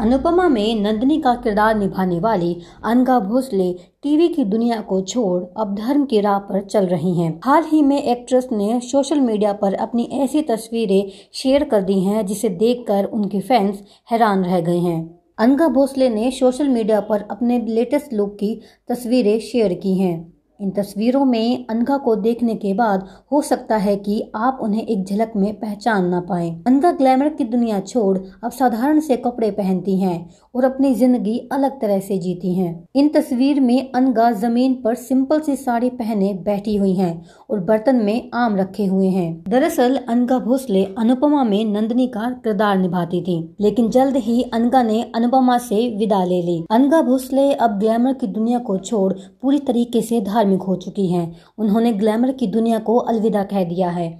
अनुपमा में नंदनी का किरदार निभाने वाली अनगा भोसले टीवी की दुनिया को छोड़ अब धर्म की राह पर चल रही हैं। हाल ही में एक्ट्रेस ने सोशल मीडिया पर अपनी ऐसी तस्वीरें शेयर कर दी हैं जिसे देखकर उनके फैंस हैरान रह गए हैं अनगा भोसले ने सोशल मीडिया पर अपने लेटेस्ट लुक की तस्वीरें शेयर की हैं इन तस्वीरों में अनघा को देखने के बाद हो सकता है कि आप उन्हें एक झलक में पहचान ना पाए अनघा ग्लैमर की दुनिया छोड़ अब साधारण से कपड़े पहनती हैं और अपनी जिंदगी अलग तरह से जीती हैं। इन तस्वीर में अनघा जमीन पर सिंपल सी साड़ी पहने बैठी हुई हैं और बर्तन में आम रखे हुए हैं दरअसल अनघा भोसले अनुपमा में नंदनी का किरदार निभाती थी लेकिन जल्द ही अनघा ने अनुपमा से विदा ले ली अनघा भोसले अब ग्लैमर की दुनिया को छोड़ पूरी तरीके से धार कार्मिक हो चुकी हैं उन्होंने ग्लैमर की दुनिया को अलविदा कह दिया है